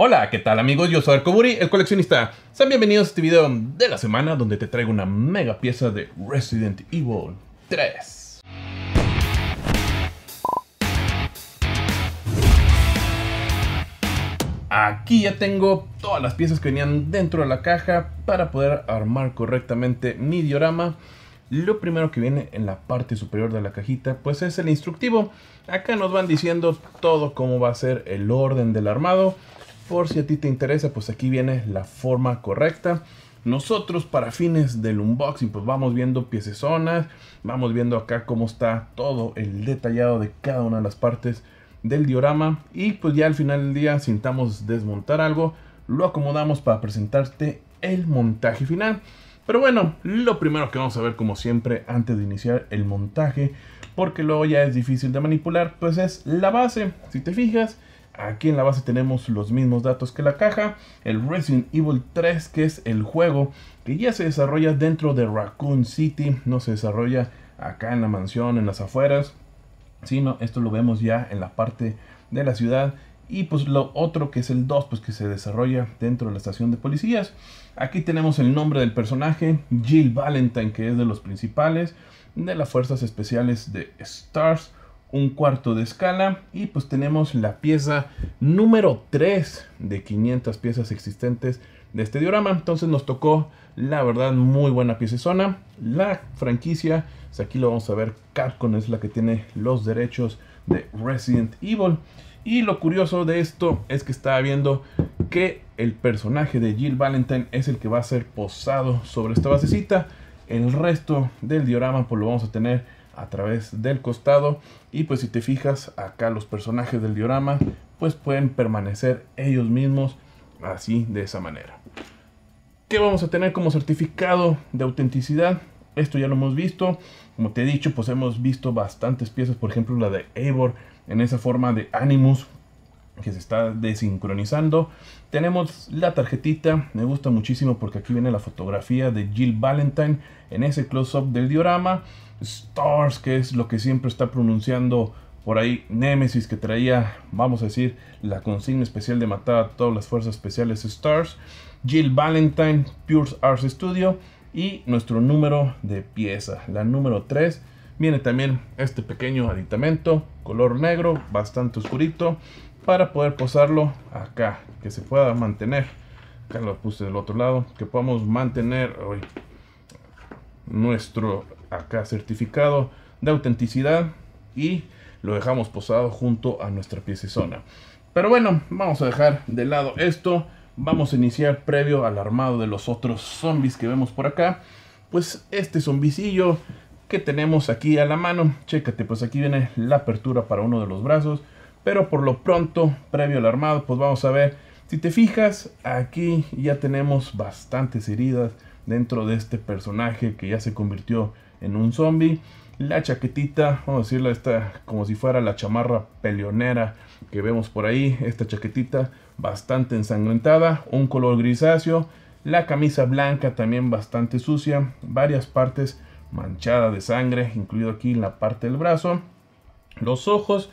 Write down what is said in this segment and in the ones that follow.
Hola, ¿qué tal amigos? Yo soy Buri, el coleccionista. Sean bienvenidos a este video de la semana donde te traigo una mega pieza de Resident Evil 3. Aquí ya tengo todas las piezas que venían dentro de la caja para poder armar correctamente mi diorama. Lo primero que viene en la parte superior de la cajita pues es el instructivo. Acá nos van diciendo todo cómo va a ser el orden del armado por si a ti te interesa, pues aquí viene la forma correcta. Nosotros para fines del unboxing pues vamos viendo zonas vamos viendo acá cómo está todo el detallado de cada una de las partes del diorama y pues ya al final del día sintamos desmontar algo, lo acomodamos para presentarte el montaje final. Pero bueno, lo primero que vamos a ver como siempre antes de iniciar el montaje, porque luego ya es difícil de manipular, pues es la base. Si te fijas, Aquí en la base tenemos los mismos datos que la caja. El Resident Evil 3, que es el juego que ya se desarrolla dentro de Raccoon City. No se desarrolla acá en la mansión, en las afueras. Sino esto lo vemos ya en la parte de la ciudad. Y pues lo otro que es el 2, pues que se desarrolla dentro de la estación de policías. Aquí tenemos el nombre del personaje, Jill Valentine, que es de los principales, de las fuerzas especiales de Stars un cuarto de escala y pues tenemos la pieza número 3 de 500 piezas existentes de este diorama. Entonces nos tocó la verdad muy buena pieza zona. La franquicia, pues aquí lo vamos a ver, Capcom es la que tiene los derechos de Resident Evil. Y lo curioso de esto es que estaba viendo que el personaje de Jill Valentine es el que va a ser posado sobre esta basecita. El resto del diorama pues lo vamos a tener a través del costado y pues si te fijas acá los personajes del diorama pues pueden permanecer ellos mismos así de esa manera. ¿Qué vamos a tener como certificado de autenticidad? Esto ya lo hemos visto, como te he dicho pues hemos visto bastantes piezas, por ejemplo la de Eivor en esa forma de Animus que se está desincronizando. Tenemos la tarjetita, me gusta muchísimo porque aquí viene la fotografía de Jill Valentine en ese close-up del diorama. Stars, que es lo que siempre está pronunciando por ahí Nemesis, que traía, vamos a decir, la consigna especial de matar a todas las fuerzas especiales Stars. Jill Valentine, Pure Arts Studio y nuestro número de pieza, la número 3. Viene también este pequeño aditamento, color negro, bastante oscurito para poder posarlo acá, que se pueda mantener. Acá lo puse del otro lado, que podamos mantener hoy nuestro acá certificado de autenticidad y lo dejamos posado junto a nuestra zona Pero bueno, vamos a dejar de lado esto. Vamos a iniciar previo al armado de los otros zombies que vemos por acá. Pues este zombicillo que tenemos aquí a la mano. Chécate, pues aquí viene la apertura para uno de los brazos. Pero por lo pronto, previo al armado, pues vamos a ver. Si te fijas, aquí ya tenemos bastantes heridas dentro de este personaje que ya se convirtió en un zombie. La chaquetita, vamos a decirla, esta como si fuera la chamarra peleonera que vemos por ahí. Esta chaquetita bastante ensangrentada, un color grisáceo. La camisa blanca también bastante sucia, varias partes manchadas de sangre, incluido aquí en la parte del brazo. Los ojos,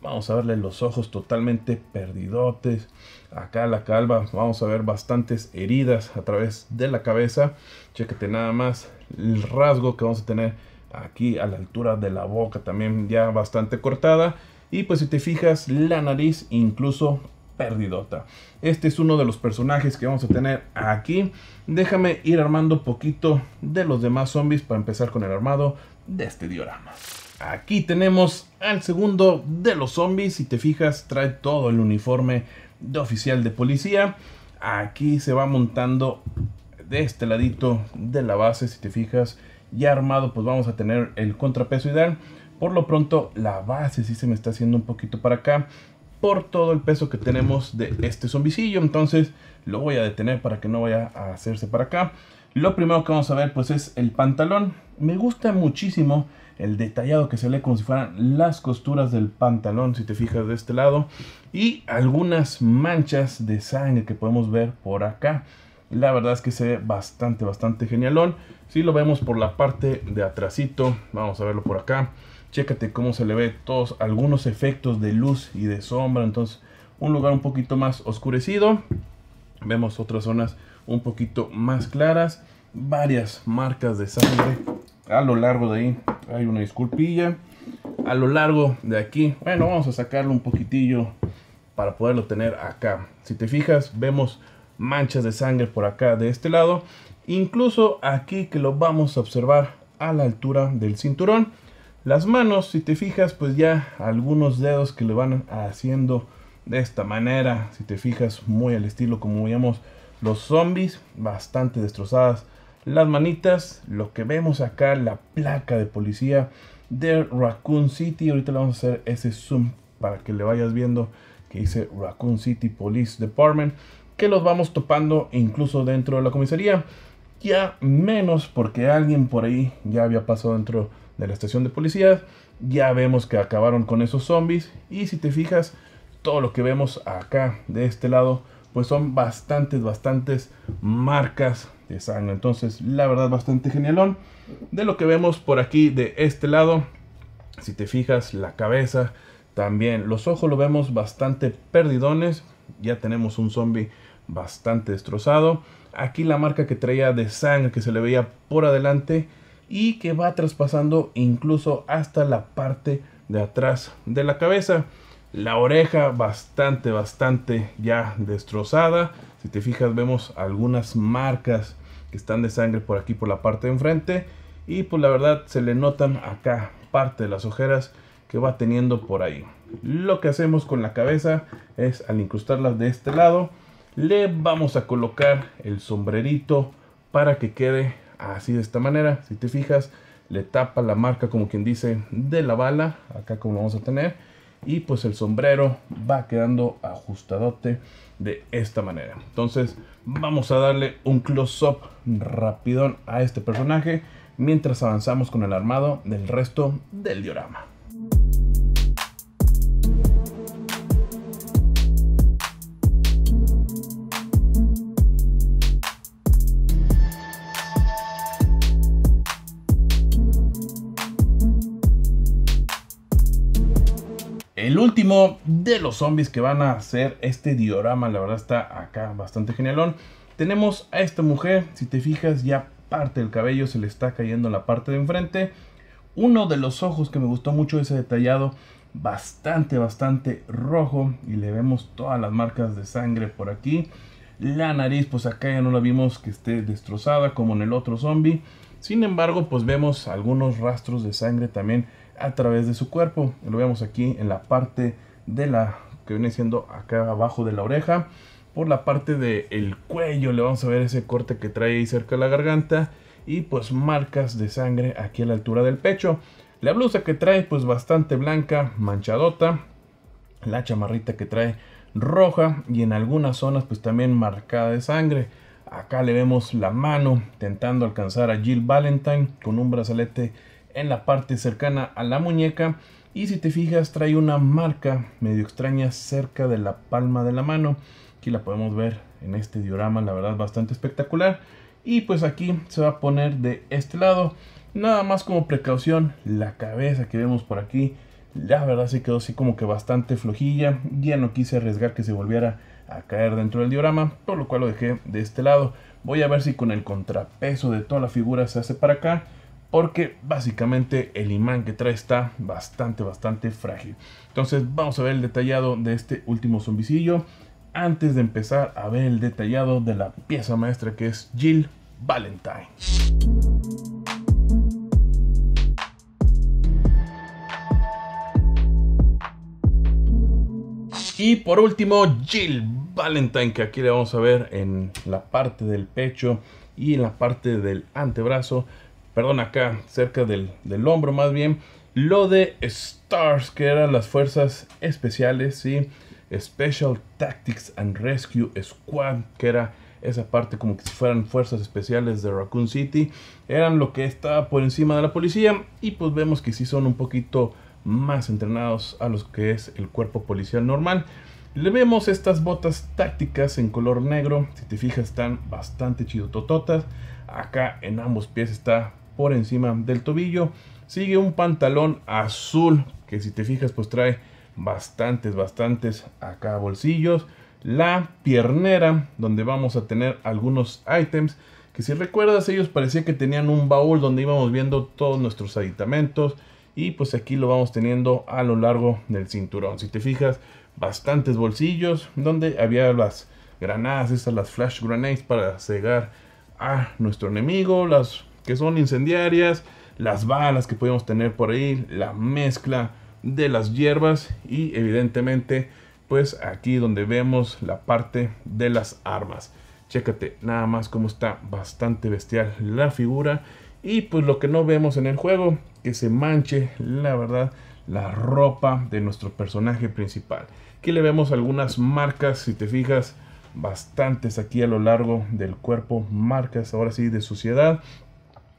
Vamos a verle los ojos totalmente perdidotes. Acá la calva, vamos a ver bastantes heridas a través de la cabeza. chequete nada más el rasgo que vamos a tener aquí a la altura de la boca, también ya bastante cortada. Y pues si te fijas, la nariz incluso perdidota. Este es uno de los personajes que vamos a tener aquí. Déjame ir armando poquito de los demás zombies para empezar con el armado de este diorama. Aquí tenemos al segundo de los zombies. Si te fijas, trae todo el uniforme de oficial de policía. Aquí se va montando de este ladito de la base. Si te fijas, ya armado, pues vamos a tener el contrapeso ideal. Por lo pronto, la base sí se me está haciendo un poquito para acá por todo el peso que tenemos de este zombicillo. Entonces, lo voy a detener para que no vaya a hacerse para acá. Lo primero que vamos a ver pues es el pantalón. Me gusta muchísimo el detallado que se lee como si fueran las costuras del pantalón, si te fijas de este lado. Y algunas manchas de sangre que podemos ver por acá. La verdad es que se ve bastante, bastante genialón. Si lo vemos por la parte de atrásito vamos a verlo por acá. Chécate cómo se le ve todos algunos efectos de luz y de sombra. Entonces, un lugar un poquito más oscurecido. Vemos otras zonas un poquito más claras. Varias marcas de sangre a lo largo de ahí. Hay una disculpilla. A lo largo de aquí, bueno, vamos a sacarlo un poquitillo para poderlo tener acá. Si te fijas, vemos manchas de sangre por acá de este lado. Incluso aquí que lo vamos a observar a la altura del cinturón. Las manos, si te fijas, pues ya algunos dedos que le van haciendo de esta manera. Si te fijas, muy al estilo como veíamos los zombies bastante destrozadas. Las manitas, lo que vemos acá, la placa de policía de Raccoon City. Ahorita le vamos a hacer ese zoom para que le vayas viendo que dice Raccoon City Police Department. Que los vamos topando incluso dentro de la comisaría. Ya menos porque alguien por ahí ya había pasado dentro de la estación de policía. Ya vemos que acabaron con esos zombies. Y si te fijas, todo lo que vemos acá de este lado pues son bastantes, bastantes marcas de sangre. Entonces, la verdad, bastante genialón. De lo que vemos por aquí de este lado, si te fijas, la cabeza también. Los ojos lo vemos bastante perdidones. Ya tenemos un zombie bastante destrozado. Aquí la marca que traía de sangre que se le veía por adelante y que va traspasando incluso hasta la parte de atrás de la cabeza. La oreja bastante, bastante ya destrozada. Si te fijas vemos algunas marcas que están de sangre por aquí, por la parte de enfrente. Y pues la verdad se le notan acá parte de las ojeras que va teniendo por ahí. Lo que hacemos con la cabeza es al incrustarlas de este lado, le vamos a colocar el sombrerito para que quede así de esta manera. Si te fijas, le tapa la marca como quien dice de la bala, acá como vamos a tener y pues el sombrero va quedando ajustadote de esta manera. Entonces vamos a darle un close-up rapidón a este personaje mientras avanzamos con el armado del resto del diorama. último de los zombies que van a hacer este diorama, la verdad está acá bastante genialón. Tenemos a esta mujer, si te fijas ya parte del cabello se le está cayendo en la parte de enfrente. Uno de los ojos que me gustó mucho ese detallado, bastante, bastante rojo. Y le vemos todas las marcas de sangre por aquí. La nariz, pues acá ya no la vimos que esté destrozada como en el otro zombie. Sin embargo, pues vemos algunos rastros de sangre también a través de su cuerpo. Lo vemos aquí en la parte de la que viene siendo acá abajo de la oreja. Por la parte del cuello le vamos a ver ese corte que trae ahí cerca de la garganta. Y pues marcas de sangre aquí a la altura del pecho. La blusa que trae pues bastante blanca, manchadota. La chamarrita que trae roja y en algunas zonas pues también marcada de sangre. Acá le vemos la mano tentando alcanzar a Jill Valentine con un brazalete en la parte cercana a la muñeca y si te fijas trae una marca medio extraña cerca de la palma de la mano. Aquí la podemos ver en este diorama, la verdad bastante espectacular. Y pues aquí se va a poner de este lado. Nada más como precaución, la cabeza que vemos por aquí, la verdad se quedó así como que bastante flojilla. Ya no quise arriesgar que se volviera a caer dentro del diorama, por lo cual lo dejé de este lado. Voy a ver si con el contrapeso de toda la figura se hace para acá porque básicamente el imán que trae está bastante, bastante frágil. Entonces vamos a ver el detallado de este último zombicillo antes de empezar a ver el detallado de la pieza maestra que es Jill Valentine. Y por último, Jill Valentine, que aquí le vamos a ver en la parte del pecho y en la parte del antebrazo perdón, acá cerca del, hombro más bien, lo de STARS, que eran las fuerzas especiales, ¿sí? Special Tactics and Rescue Squad, que era esa parte como que si fueran fuerzas especiales de Raccoon City, eran lo que estaba por encima de la policía y pues vemos que sí son un poquito más entrenados a los que es el cuerpo policial normal. Le vemos estas botas tácticas en color negro, si te fijas están bastante tototas. acá en ambos pies está por encima del tobillo. Sigue un pantalón azul que si te fijas pues trae bastantes, bastantes acá bolsillos. La piernera donde vamos a tener algunos ítems que si recuerdas ellos parecía que tenían un baúl donde íbamos viendo todos nuestros aditamentos y pues aquí lo vamos teniendo a lo largo del cinturón. Si te fijas bastantes bolsillos donde había las granadas, estas las flash grenades para cegar a nuestro enemigo, las que son incendiarias, las balas que podemos tener por ahí, la mezcla de las hierbas y evidentemente pues aquí donde vemos la parte de las armas. Chécate nada más como está bastante bestial la figura y pues lo que no vemos en el juego que se manche la verdad la ropa de nuestro personaje principal. Aquí le vemos algunas marcas si te fijas bastantes aquí a lo largo del cuerpo marcas ahora sí de suciedad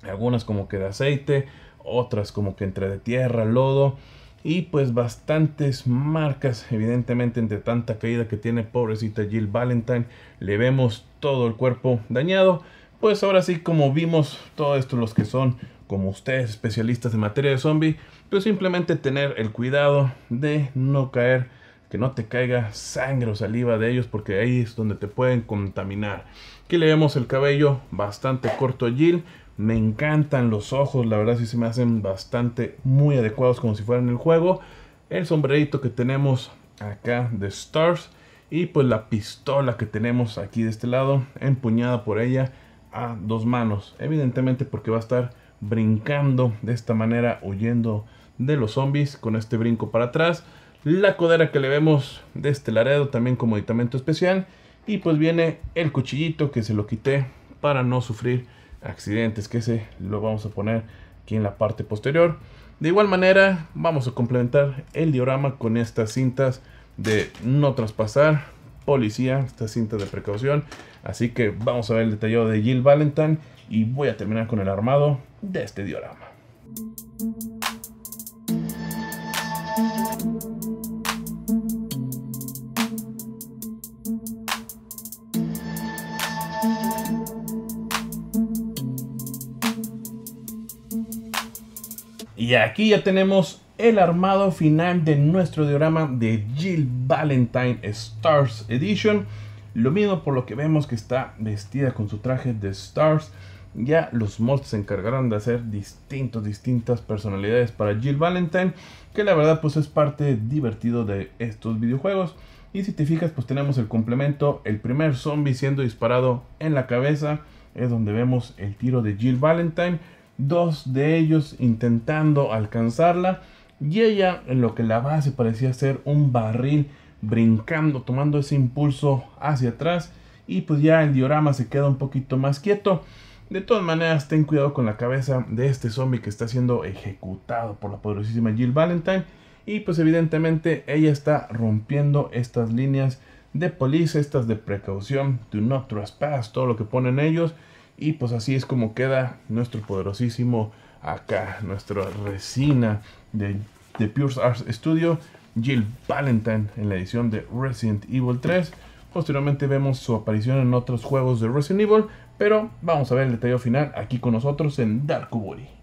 algunas como que de aceite, otras como que entre de tierra, lodo y pues bastantes marcas evidentemente entre tanta caída que tiene pobrecita Jill Valentine le vemos todo el cuerpo dañado pues ahora sí como vimos todo esto los que son como ustedes especialistas en materia de zombie pues simplemente tener el cuidado de no caer que no te caiga sangre o saliva de ellos porque ahí es donde te pueden contaminar aquí le vemos el cabello bastante corto a Jill me encantan los ojos, la verdad sí se me hacen bastante muy adecuados como si fueran el juego. El sombrerito que tenemos acá de Stars. Y pues la pistola que tenemos aquí de este lado, empuñada por ella a dos manos. Evidentemente porque va a estar brincando de esta manera, huyendo de los zombies con este brinco para atrás. La codera que le vemos de este laredo también como editamento especial. Y pues viene el cuchillito que se lo quité para no sufrir accidentes, que se lo vamos a poner aquí en la parte posterior. De igual manera, vamos a complementar el diorama con estas cintas de no traspasar, policía, esta cinta de precaución. Así que vamos a ver el detallado de Jill Valentine y voy a terminar con el armado de este diorama. Y aquí ya tenemos el armado final de nuestro diorama de Jill Valentine Stars Edition. Lo mismo por lo que vemos que está vestida con su traje de Stars. Ya los mods se encargarán de hacer distintos, distintas personalidades para Jill Valentine. Que la verdad pues es parte divertido de estos videojuegos. Y si te fijas pues tenemos el complemento. El primer zombie siendo disparado en la cabeza. Es donde vemos el tiro de Jill Valentine dos de ellos intentando alcanzarla y ella en lo que la base parecía ser un barril brincando, tomando ese impulso hacia atrás y pues ya el diorama se queda un poquito más quieto. De todas maneras, ten cuidado con la cabeza de este zombie que está siendo ejecutado por la poderosísima Jill Valentine. Y pues evidentemente ella está rompiendo estas líneas de policía estas de precaución, do not trespass, todo lo que ponen ellos. Y pues así es como queda nuestro poderosísimo acá, nuestra resina de, de Pure Arts Studio, Jill Valentine en la edición de Resident Evil 3. Posteriormente vemos su aparición en otros juegos de Resident Evil, pero vamos a ver el detalle final aquí con nosotros en Dark Woody.